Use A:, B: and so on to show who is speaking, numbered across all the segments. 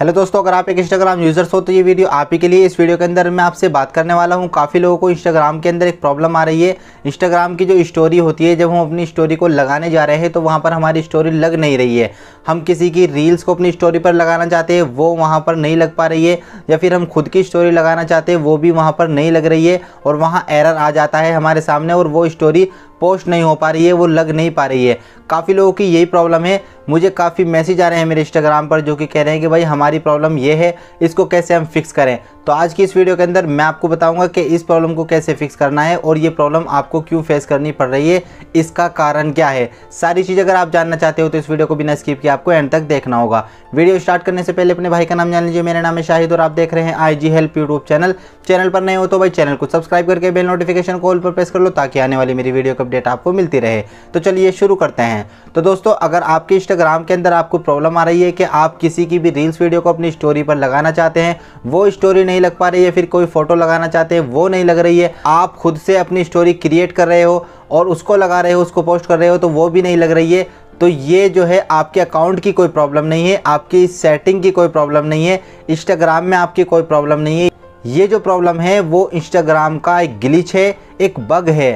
A: hello दोस्तों अगर आप एक इंस्टाग्राम यूज़र्स हो तो ये वीडियो आप ही के लिए इस वीडियो के अंदर मैं आपसे बात करने वाला हूँ काफ़ी लोगों को इंस्टाग्राम के अंदर एक प्रॉब्लम आ रही है इंस्टाग्राम की जो स्टोरी होती है जब हम अपनी स्टोरी को लगाने जा रहे हैं तो वहाँ पर हमारी स्टोरी लग नहीं रही है हम किसी की रील्स को अपनी स्टोरी पर लगाना चाहते हैं वो वहाँ पर नहीं लग पा रही है या फिर हम खुद की स्टोरी लगाना चाहते हैं वो भी वहाँ पर नहीं लग रही है और वहाँ एरर आ जाता है हमारे सामने और वो स्टोरी पोस्ट नहीं हो पा रही है वो लग नहीं पा रही है काफ़ी लोगों की यही प्रॉब्लम है मुझे काफ़ी मैसेज आ रहे हैं मेरे इंस्टाग्राम पर जो कि कह रहे हैं कि भाई हमारी प्रॉब्लम ये है इसको कैसे हम फिक्स करें तो आज की इस वीडियो के अंदर मैं आपको बताऊंगा कि इस प्रॉब्लम को कैसे फिक्स करना है और ये प्रॉब्लम आपको क्यों फेस करनी पड़ रही है इसका कारण क्या है सारी चीज़ अगर आप जानना चाहते हो तो इस वीडियो को बिना स्किप किए आपको एंड तक देखना होगा वीडियो स्टार्ट करने से पहले अपने भाई का नाम जान लीजिए मेरा नाम है शाहिद और आप देख रहे हैं I G help YouTube channel channel पर नए हो तो भाई चैनल को सब्सक्राइब करके बेल नोटिफिकेशन कॉल पर प्रेस कर लो ताकि आने वाली मेरी वीडियो की अपडेट आपको मिलती रहे तो चलिए शुरू करते हैं तो दोस्तों अगर आपके इंस्टाग्राम के अंदर आपको प्रॉब्लम आ रही है कि आप किसी की भी रील्स वीडियो को अपनी स्टोरी पर लगाना चाहते हैं वो स्टोरी नहीं नहीं लग पा रही है फिर कोई फोटो लगाना चाहते हैं वो नहीं लग रही है आप खुद से अपनी स्टोरी क्रिएट कर रहे हो और उसको लगा रहे हो उसको पोस्ट कर रहे हो तो वो भी नहीं लग रही है तो ये जो है आपके अकाउंट की कोई प्रॉब्लम नहीं है आपकी सेटिंग की कोई प्रॉब्लम नहीं है इंस्टाग्राम में आपकी कोई प्रॉब्लम नहीं है ये जो प्रॉब्लम है वो इंस्टाग्राम का एक ग्लिच है एक बग है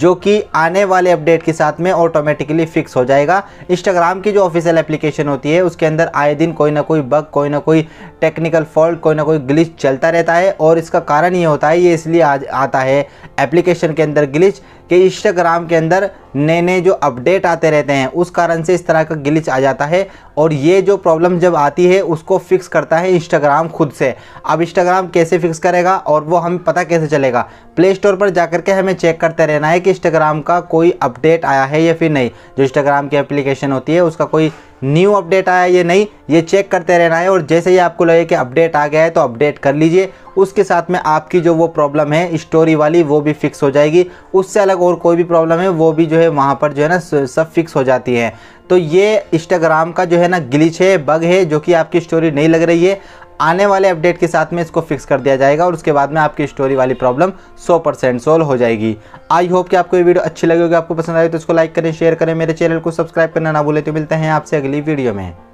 A: जो कि आने वाले अपडेट के साथ में ऑटोमेटिकली फिक्स हो जाएगा इंस्टाग्राम की जो ऑफिशियल एप्लीकेशन होती है उसके अंदर आए दिन कोई ना कोई बग कोई ना कोई टेक्निकल फॉल्ट कोई ना कोई ग्लिच चलता रहता है और इसका कारण ये होता है ये इसलिए आज आता है एप्लीकेशन के अंदर ग्लिच कि इंस्टाग्राम के अंदर नए नए जो अपडेट आते रहते हैं उस कारण से इस तरह का ग्लिच आ जाता है और ये जो प्रॉब्लम जब आती है उसको फिक्स करता है इंस्टाग्राम खुद से अब इंस्टाग्राम कैसे फिक्स करेगा और वो हमें पता कैसे चलेगा प्ले स्टोर पर जाकर करके हमें चेक करते रहना है कि इंस्टाग्राम का कोई अपडेट आया है या फिर नहीं जो इंस्टाग्राम की एप्लीकेशन होती है उसका कोई न्यू अपडेट आया है या नहीं ये चेक करते रहना है और जैसे ही आपको लगे कि अपडेट आ गया है तो अपडेट कर लीजिए उसके साथ में आपकी जो वो प्रॉब्लम है स्टोरी वाली वो भी फिक्स हो जाएगी उससे अलग और कोई भी प्रॉब्लम है वो भी जो है वहाँ पर जो है ना सब फिक्स हो जाती है तो ये इंस्टाग्राम का जो है ना ग्लिच है बग है जो कि आपकी स्टोरी नहीं लग रही है आने वाले अपडेट के साथ में इसको फिक्स कर दिया जाएगा और उसके बाद में आपकी स्टोरी वाली प्रॉब्लम 100 परसेंट सोल्व हो जाएगी आई होप कि आपको ये वीडियो अच्छी लगी होगी आपको पसंद आए तो इसको लाइक करें शेयर करें मेरे चैनल को सब्सक्राइब करना ना भूलें तो मिलते हैं आपसे अगली वीडियो में